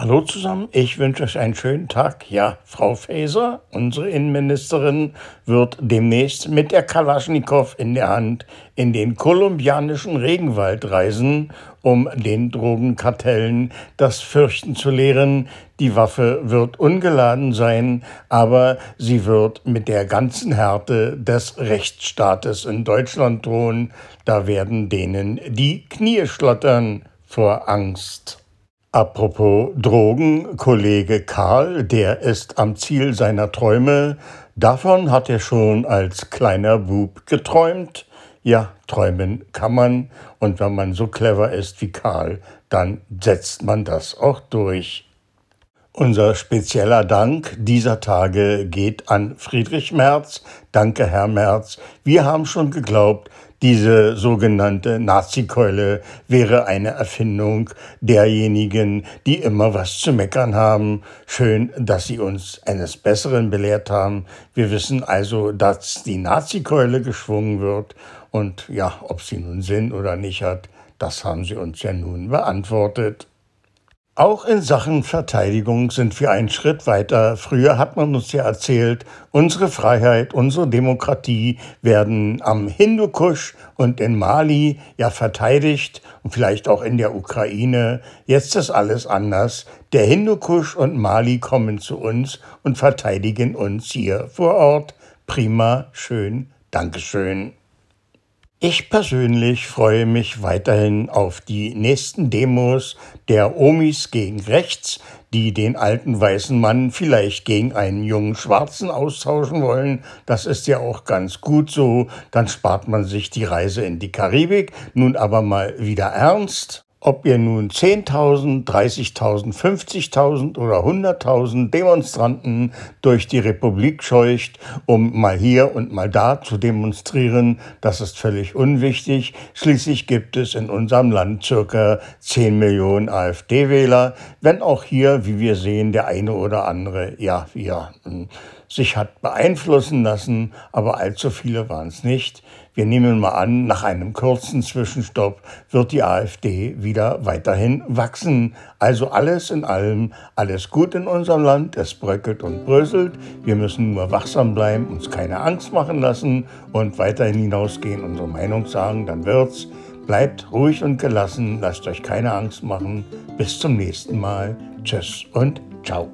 Hallo zusammen, ich wünsche euch einen schönen Tag. Ja, Frau Faeser, unsere Innenministerin, wird demnächst mit der Kalaschnikow in der Hand in den kolumbianischen Regenwald reisen, um den Drogenkartellen das Fürchten zu lehren. Die Waffe wird ungeladen sein, aber sie wird mit der ganzen Härte des Rechtsstaates in Deutschland drohen. Da werden denen die Knie schlottern vor Angst. Apropos Drogen, Kollege Karl, der ist am Ziel seiner Träume. Davon hat er schon als kleiner Bub geträumt. Ja, träumen kann man. Und wenn man so clever ist wie Karl, dann setzt man das auch durch. Unser spezieller Dank dieser Tage geht an Friedrich Merz. Danke, Herr Merz. Wir haben schon geglaubt, diese sogenannte Nazi-Keule wäre eine Erfindung derjenigen, die immer was zu meckern haben. Schön, dass Sie uns eines Besseren belehrt haben. Wir wissen also, dass die Nazi-Keule geschwungen wird. Und ja, ob sie nun Sinn oder nicht hat, das haben Sie uns ja nun beantwortet. Auch in Sachen Verteidigung sind wir einen Schritt weiter. Früher hat man uns ja erzählt, unsere Freiheit, unsere Demokratie werden am Hindukusch und in Mali ja verteidigt und vielleicht auch in der Ukraine. Jetzt ist alles anders. Der Hindukusch und Mali kommen zu uns und verteidigen uns hier vor Ort. Prima, schön, Dankeschön. Ich persönlich freue mich weiterhin auf die nächsten Demos der Omis gegen rechts, die den alten weißen Mann vielleicht gegen einen jungen Schwarzen austauschen wollen. Das ist ja auch ganz gut so, dann spart man sich die Reise in die Karibik. Nun aber mal wieder ernst. Ob ihr nun 10.000, 30.000, 50.000 oder 100.000 Demonstranten durch die Republik scheucht, um mal hier und mal da zu demonstrieren, das ist völlig unwichtig. Schließlich gibt es in unserem Land circa 10 Millionen AfD-Wähler, wenn auch hier, wie wir sehen, der eine oder andere, ja, ja, sich hat beeinflussen lassen, aber allzu viele waren es nicht. Wir nehmen mal an, nach einem kurzen Zwischenstopp wird die AfD wieder weiterhin wachsen. Also alles in allem, alles gut in unserem Land, es bröckelt und bröselt. Wir müssen nur wachsam bleiben, uns keine Angst machen lassen und weiterhin hinausgehen, unsere Meinung sagen, dann wird's. Bleibt ruhig und gelassen, lasst euch keine Angst machen. Bis zum nächsten Mal. Tschüss und ciao.